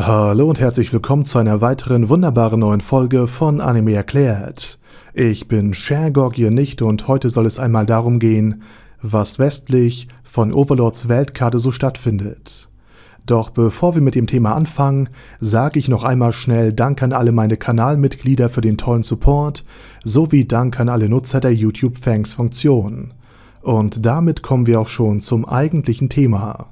Hallo und herzlich willkommen zu einer weiteren wunderbaren neuen Folge von Anime erklärt. Ich bin Shergog, ihr nicht, und heute soll es einmal darum gehen, was westlich von Overlords Weltkarte so stattfindet. Doch bevor wir mit dem Thema anfangen, sage ich noch einmal schnell Dank an alle meine Kanalmitglieder für den tollen Support, sowie Dank an alle Nutzer der YouTube Fangs Funktion. Und damit kommen wir auch schon zum eigentlichen Thema.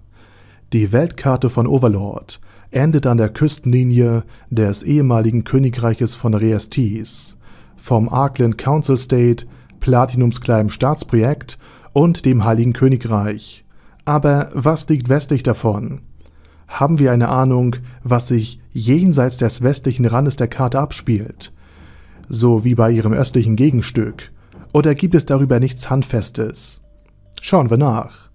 Die Weltkarte von Overlord – endet an der Küstenlinie des ehemaligen Königreiches von Reestis, vom Arkland Council State, Platinums kleinem Staatsprojekt und dem Heiligen Königreich. Aber was liegt westlich davon? Haben wir eine Ahnung, was sich jenseits des westlichen Randes der Karte abspielt? So wie bei ihrem östlichen Gegenstück. Oder gibt es darüber nichts Handfestes? Schauen wir nach.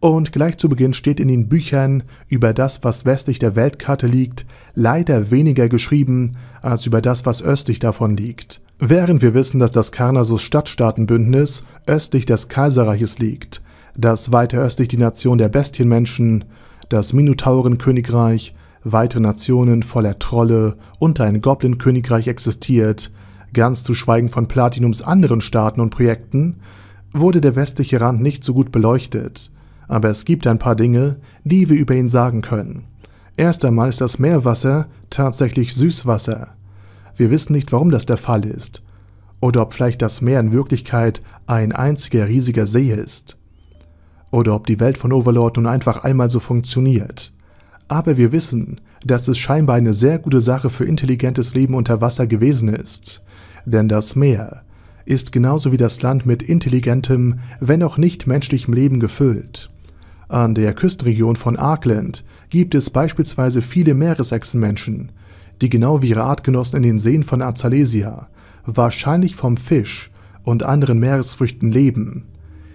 Und gleich zu Beginn steht in den Büchern über das, was westlich der Weltkarte liegt, leider weniger geschrieben als über das, was östlich davon liegt. Während wir wissen, dass das Karnasus Stadtstaatenbündnis östlich des Kaiserreiches liegt, dass weiter östlich die Nation der Bestienmenschen, das Minotaurenkönigreich, weitere Nationen voller Trolle und ein Goblin-Königreich existiert, ganz zu schweigen von Platinums anderen Staaten und Projekten, wurde der westliche Rand nicht so gut beleuchtet aber es gibt ein paar Dinge, die wir über ihn sagen können. Erst einmal ist das Meerwasser tatsächlich Süßwasser. Wir wissen nicht, warum das der Fall ist. Oder ob vielleicht das Meer in Wirklichkeit ein einziger riesiger See ist. Oder ob die Welt von Overlord nun einfach einmal so funktioniert. Aber wir wissen, dass es scheinbar eine sehr gute Sache für intelligentes Leben unter Wasser gewesen ist. Denn das Meer ist genauso wie das Land mit intelligentem, wenn auch nicht menschlichem Leben gefüllt. An der Küstenregion von Arkland gibt es beispielsweise viele Meeresechsenmenschen, die genau wie ihre Artgenossen in den Seen von Azalesia wahrscheinlich vom Fisch und anderen Meeresfrüchten leben.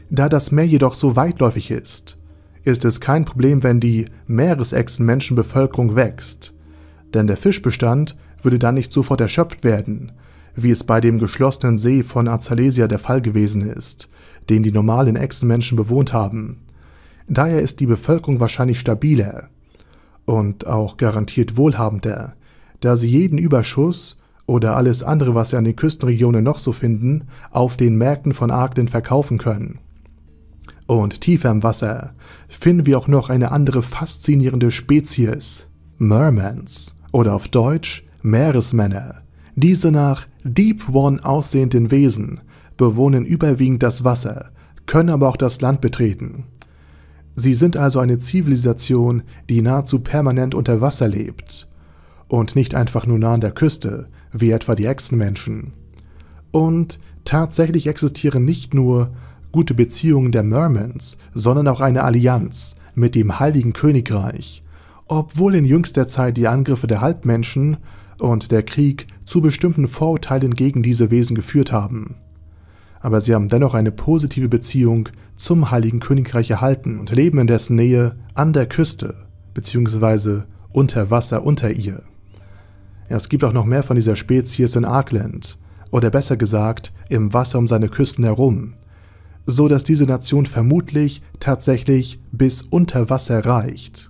Da das Meer jedoch so weitläufig ist, ist es kein Problem, wenn die Meeresechsenmenschenbevölkerung wächst, denn der Fischbestand würde dann nicht sofort erschöpft werden, wie es bei dem geschlossenen See von Azalesia der Fall gewesen ist, den die normalen Echsenmenschen bewohnt haben. Daher ist die Bevölkerung wahrscheinlich stabiler und auch garantiert wohlhabender, da sie jeden Überschuss oder alles andere, was sie an den Küstenregionen noch so finden, auf den Märkten von Arkten verkaufen können. Und tiefer im Wasser finden wir auch noch eine andere faszinierende Spezies, Mermans oder auf Deutsch Meeresmänner. Diese nach Deep One aussehenden Wesen bewohnen überwiegend das Wasser, können aber auch das Land betreten. Sie sind also eine Zivilisation, die nahezu permanent unter Wasser lebt. Und nicht einfach nur nah an der Küste, wie etwa die Echsenmenschen. Und tatsächlich existieren nicht nur gute Beziehungen der Mermans, sondern auch eine Allianz mit dem Heiligen Königreich, obwohl in jüngster Zeit die Angriffe der Halbmenschen und der Krieg zu bestimmten Vorurteilen gegen diese Wesen geführt haben aber sie haben dennoch eine positive Beziehung zum Heiligen Königreich erhalten und leben in dessen Nähe an der Küste bzw. unter Wasser unter ihr. Es gibt auch noch mehr von dieser Spezies in Arkland, oder besser gesagt im Wasser um seine Küsten herum, so dass diese Nation vermutlich tatsächlich bis unter Wasser reicht.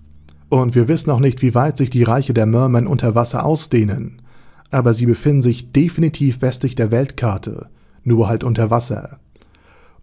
Und wir wissen auch nicht, wie weit sich die Reiche der Mermen unter Wasser ausdehnen, aber sie befinden sich definitiv westlich der Weltkarte nur halt unter Wasser.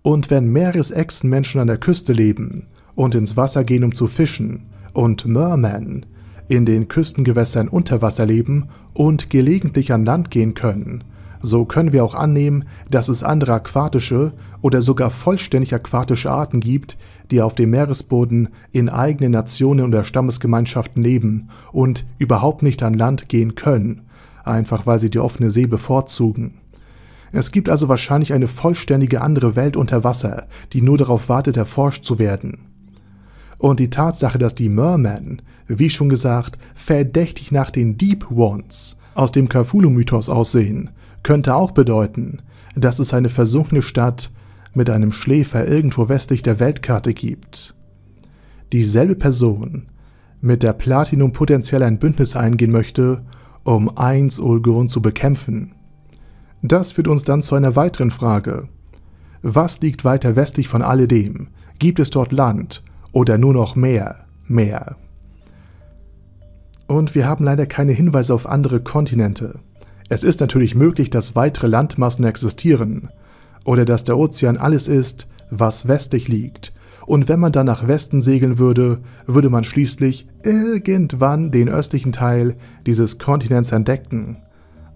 Und wenn Meeresechsenmenschen an der Küste leben und ins Wasser gehen, um zu fischen, und Mermen in den Küstengewässern unter Wasser leben und gelegentlich an Land gehen können, so können wir auch annehmen, dass es andere aquatische oder sogar vollständig aquatische Arten gibt, die auf dem Meeresboden in eigenen Nationen oder Stammesgemeinschaften leben und überhaupt nicht an Land gehen können, einfach weil sie die offene See bevorzugen. Es gibt also wahrscheinlich eine vollständige andere Welt unter Wasser, die nur darauf wartet, erforscht zu werden. Und die Tatsache, dass die Mermen, wie schon gesagt, verdächtig nach den Deep Ones aus dem Cthulhu-Mythos aussehen, könnte auch bedeuten, dass es eine versunkene Stadt mit einem Schläfer irgendwo westlich der Weltkarte gibt. Dieselbe Person, mit der Platinum potenziell ein Bündnis eingehen möchte, um 1 Ulgon zu bekämpfen. Das führt uns dann zu einer weiteren Frage. Was liegt weiter westlich von alledem? Gibt es dort Land oder nur noch Meer, Meer? Und wir haben leider keine Hinweise auf andere Kontinente. Es ist natürlich möglich, dass weitere Landmassen existieren oder dass der Ozean alles ist, was westlich liegt. Und wenn man dann nach Westen segeln würde, würde man schließlich irgendwann den östlichen Teil dieses Kontinents entdecken.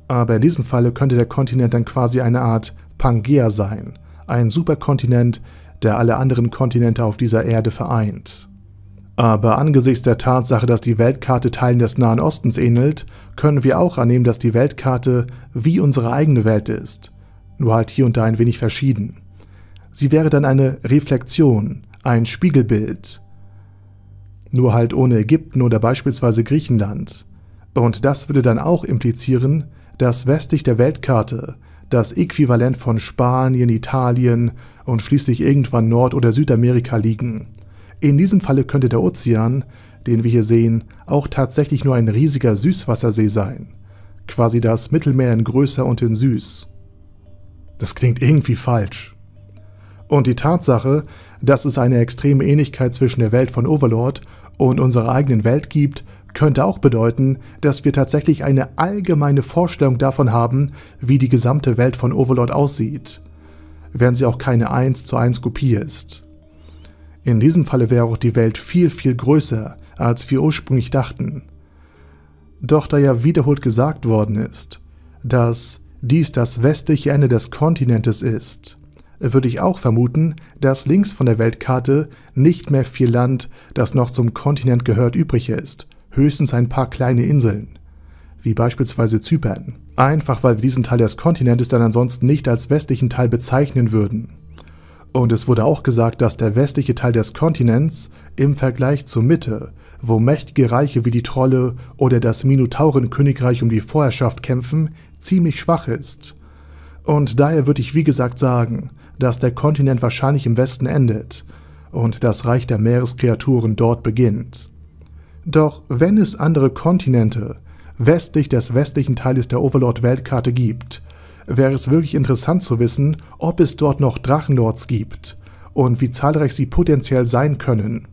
Aber in diesem Falle könnte der Kontinent dann quasi eine Art Pangea sein, ein Superkontinent, der alle anderen Kontinente auf dieser Erde vereint. Aber angesichts der Tatsache, dass die Weltkarte Teilen des Nahen Ostens ähnelt, können wir auch annehmen, dass die Weltkarte wie unsere eigene Welt ist, nur halt hier und da ein wenig verschieden. Sie wäre dann eine Reflexion, ein Spiegelbild. Nur halt ohne Ägypten oder beispielsweise Griechenland. Und das würde dann auch implizieren, das westlich der Weltkarte, das Äquivalent von Spanien, Italien und schließlich irgendwann Nord- oder Südamerika liegen. In diesem Falle könnte der Ozean, den wir hier sehen, auch tatsächlich nur ein riesiger Süßwassersee sein. Quasi das Mittelmeer in größer und in süß. Das klingt irgendwie falsch. Und die Tatsache, dass es eine extreme Ähnlichkeit zwischen der Welt von Overlord und unserer eigenen Welt gibt, könnte auch bedeuten, dass wir tatsächlich eine allgemeine Vorstellung davon haben, wie die gesamte Welt von Overlord aussieht, während sie auch keine 1 zu 1 Kopie ist. In diesem Falle wäre auch die Welt viel, viel größer, als wir ursprünglich dachten. Doch da ja wiederholt gesagt worden ist, dass dies das westliche Ende des Kontinentes ist, würde ich auch vermuten, dass links von der Weltkarte nicht mehr viel Land, das noch zum Kontinent gehört, übrig ist, höchstens ein paar kleine Inseln, wie beispielsweise Zypern, einfach weil wir diesen Teil des Kontinentes dann ansonsten nicht als westlichen Teil bezeichnen würden. Und es wurde auch gesagt, dass der westliche Teil des Kontinents im Vergleich zur Mitte, wo mächtige Reiche wie die Trolle oder das Minotaurenkönigreich um die Vorherrschaft kämpfen, ziemlich schwach ist. Und daher würde ich wie gesagt sagen, dass der Kontinent wahrscheinlich im Westen endet und das Reich der Meereskreaturen dort beginnt. Doch wenn es andere Kontinente westlich des westlichen Teiles der Overlord-Weltkarte gibt, wäre es wirklich interessant zu wissen, ob es dort noch Drachenlords gibt und wie zahlreich sie potenziell sein können.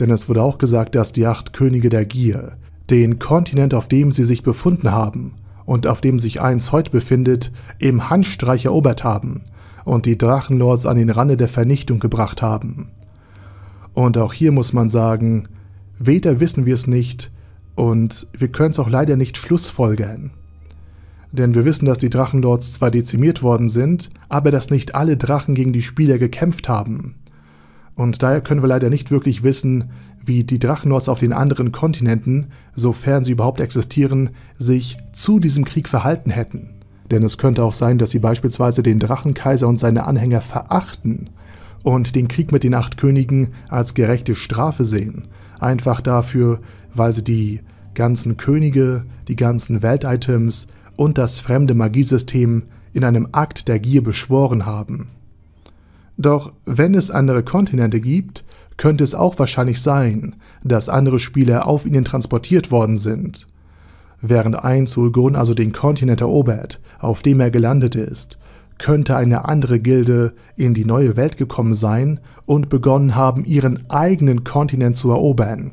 Denn es wurde auch gesagt, dass die acht Könige der Gier den Kontinent, auf dem sie sich befunden haben und auf dem sich eins heute befindet, im Handstreich erobert haben und die Drachenlords an den Rande der Vernichtung gebracht haben. Und auch hier muss man sagen, Weder wissen wir es nicht und wir können es auch leider nicht schlussfolgern. Denn wir wissen, dass die Drachenlords zwar dezimiert worden sind, aber dass nicht alle Drachen gegen die Spieler gekämpft haben. Und daher können wir leider nicht wirklich wissen, wie die Drachenlords auf den anderen Kontinenten, sofern sie überhaupt existieren, sich zu diesem Krieg verhalten hätten. Denn es könnte auch sein, dass sie beispielsweise den Drachenkaiser und seine Anhänger verachten und den Krieg mit den acht Königen als gerechte Strafe sehen, Einfach dafür, weil sie die ganzen Könige, die ganzen Weltitems und das fremde Magiesystem in einem Akt der Gier beschworen haben. Doch wenn es andere Kontinente gibt, könnte es auch wahrscheinlich sein, dass andere Spieler auf ihnen transportiert worden sind. Während ein Zul'Gun also den Kontinent erobert, auf dem er gelandet ist, könnte eine andere Gilde in die neue Welt gekommen sein und begonnen haben, ihren eigenen Kontinent zu erobern.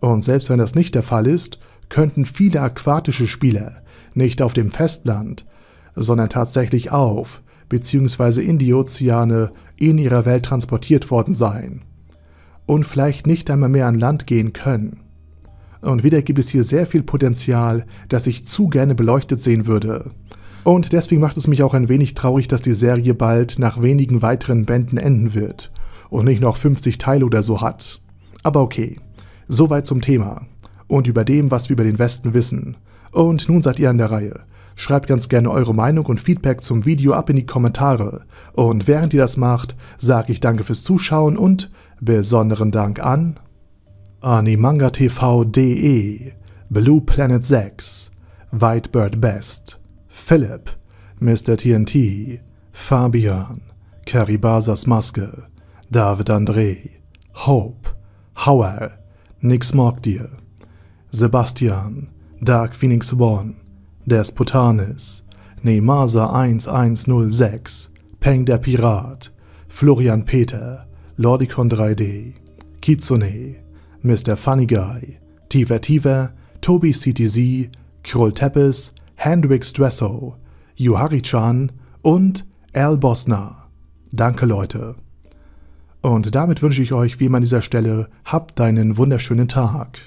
Und selbst wenn das nicht der Fall ist, könnten viele aquatische Spieler nicht auf dem Festland, sondern tatsächlich auf bzw. in die Ozeane in ihrer Welt transportiert worden sein und vielleicht nicht einmal mehr an Land gehen können. Und wieder gibt es hier sehr viel Potenzial, das ich zu gerne beleuchtet sehen würde, und deswegen macht es mich auch ein wenig traurig, dass die Serie bald nach wenigen weiteren Bänden enden wird und nicht noch 50 Teile oder so hat. Aber okay, soweit zum Thema und über dem, was wir über den Westen wissen. Und nun seid ihr an der Reihe. Schreibt ganz gerne eure Meinung und Feedback zum Video ab in die Kommentare. Und während ihr das macht, sage ich danke fürs Zuschauen und besonderen Dank an AnimangaTV.de, Blue Planet 6, White Bird Best, Philipp, Mr. TNT, Fabian, Karibasas Maske, David André, Hope, Howell, Nix Mogdir, Sebastian, Dark Phoenix One, Despotanis, Neymasa 1106, Peng der Pirat, Florian Peter, Lordicon 3D, Kitsune, Mr. Funny Guy, Tiva Tiva, Toby CTZ, Kroll Teppes, Hendrik Stresso, Yuhari Chan und Al Bosner. Danke Leute. Und damit wünsche ich euch wie immer an dieser Stelle, habt einen wunderschönen Tag.